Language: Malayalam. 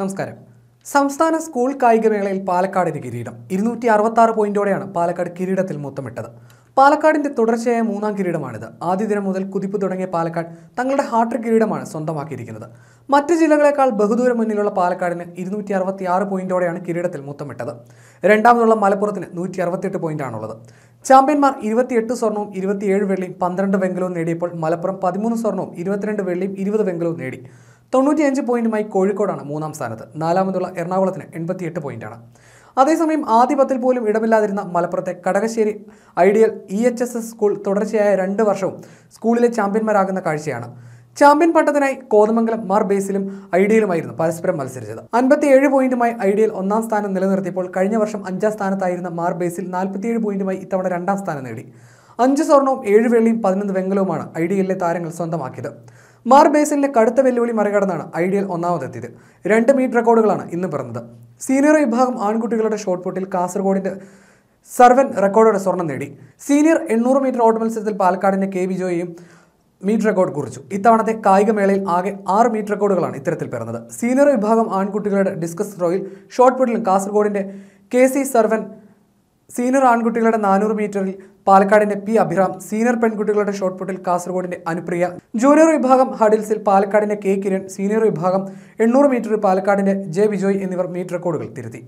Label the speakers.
Speaker 1: നമസ്കാരം സംസ്ഥാന സ്കൂൾ കായികമേളയിൽ പാലക്കാടിന് കിരീടം ഇരുന്നൂറ്റി ആറ് പോയിന്റോടെയാണ് പാലക്കാട് കിരീടത്തിൽ മൊത്തമിട്ടത് പാലക്കാടിന്റെ തുടർച്ചയായ മൂന്നാം കിരീടമാണിത് ആദ്യ ദിനം മുതൽ കുതിപ്പ് തുടങ്ങിയ പാലക്കാട് തങ്ങളുടെ ഹാട്രിക് കിരീടമാണ് സ്വന്തമാക്കിയിരിക്കുന്നത് മറ്റ് ജില്ലകളെക്കാൾ ബഹുദൂരം മുന്നിലുള്ള പാലക്കാടിന് ഇരുന്നൂറ്റി അറുപത്തി ആറ് പോയിന്റോടെയാണ് കിരീടത്തിൽ മുത്തമിട്ടത് രണ്ടാമതുള്ള മലപ്പുറത്തിന് നൂറ്റി അറുപത്തിയെട്ട് പോയിന്റാണുള്ളത് ചാമ്പ്യന്മാർ ഇരുപത്തിയെട്ട് സ്വർണവും ഇരുപത്തിയേഴ് വെള്ളിയും പന്ത്രണ്ട് വെങ്കലവും നേടിയപ്പോൾ മലപ്പുറം പതിമൂന്ന് സ്വർണവും ഇരുപത്തിരണ്ട് വെള്ളിയും ഇരുപത് വെങ്കലവും നേടി തൊണ്ണൂറ്റിയഞ്ച് പോയിന്റുമായി കോഴിക്കോടാണ് മൂന്നാം സ്ഥാനത്ത് നാലാമതുള്ള എറണാകുളത്തിന് എൺപത്തിയെട്ട് പോയിന്റാണ് അതേസമയം ആദ്യ പത്തിൽ പോലും ഇടമില്ലാതിരുന്ന മലപ്പുറത്തെ Kadakassery Ideal E H S S school തുടർച്ചയായ രണ്ട് വർഷവും സ്കൂളിലെ ചാമ്പ്യന്മാരാകുന്ന കാഴ്ചയാണ് ചാമ്പ്യൻ പട്ടത്തിനായി കോതമംഗലം മാർ ബേസിലും ഐഡിയലുമായിരുന്നു പരസ്പരം മത്സരിച്ചത് അൻപത്തിയേഴ് പോയിന്റുമായി ഐഡിയൽ ഒന്നാം സ്ഥാനം നിലനിർത്തിയപ്പോൾ കഴിഞ്ഞ വർഷം അഞ്ചാം സ്ഥാനത്തായിരുന്ന മാർ ബേസിൽ നാൽപ്പത്തിയേഴ് പോയിന്റുമായി ഇത്തവണ രണ്ടാം സ്ഥാനം നേടി അഞ്ച് സ്വർണവും ഏഴ് വെള്ളിയും പതിനൊന്ന് വെങ്കലവുമാണ് ഐഡിയലിലെ താരങ്ങൾ സ്വന്തമാക്കിയത് മാർബേസിലെ കടുത്ത വെല്ലുവിളി മറികടന്നാണ് ഐഡിയൽ ഒന്നാമതെത്തിയത് രണ്ട് മീറ്റ് റെക്കോർഡുകളാണ് ഇന്ന് പിറന്നത് സീനിയർ വിഭാഗം ആൺകുട്ടികളുടെ ഷോട്ട് പുട്ടിൽ കാസർഗോഡിന്റെ സർവൻ റെക്കോർഡോടെ സ്വർണം നേടി സീനിയർ എണ്ണൂറ് മീറ്റർ ഓട്ട മത്സരത്തിൽ പാലക്കാടിന്റെ കെ ബിജോയെയും മീറ്റ് റെക്കോർഡ് കുറിച്ചു ഇത്തവണത്തെ കായികമേളയിൽ ആകെ ആറ് മീറ്റ് റെക്കോർഡുകളാണ് ഇത്തരത്തിൽ പിറന്നത് സീനിയർ വിഭാഗം ആൺകുട്ടികളുടെ ഡിസ്കസ് ത്രോയിൽ ഷോട്ട് പുട്ടിലും കാസർഗോഡിന്റെ കെ സി സർവൻ സീനിയർ ആൺകുട്ടികളുടെ നാനൂറ് മീറ്ററിൽ പാലക്കാടിന്റെ പി അഭിറാം സീനിയർ പെൺകുട്ടികളുടെ ഷോട്ട്പുട്ടിൽ കാസർഗോഡിന്റെ അനുപ്രിയ ജൂനിയർ വിഭാഗം ഹഡിൽസിൽ പാലക്കാടിന്റെ കെ കിരൺ സീനിയർ വിഭാഗം എണ്ണൂറ് മീറ്ററിൽ പാലക്കാടിന്റെ ജെ വിജോയ് എന്നിവർ മീറ്റ് റെക്കോർഡുകൾ തിരുത്തി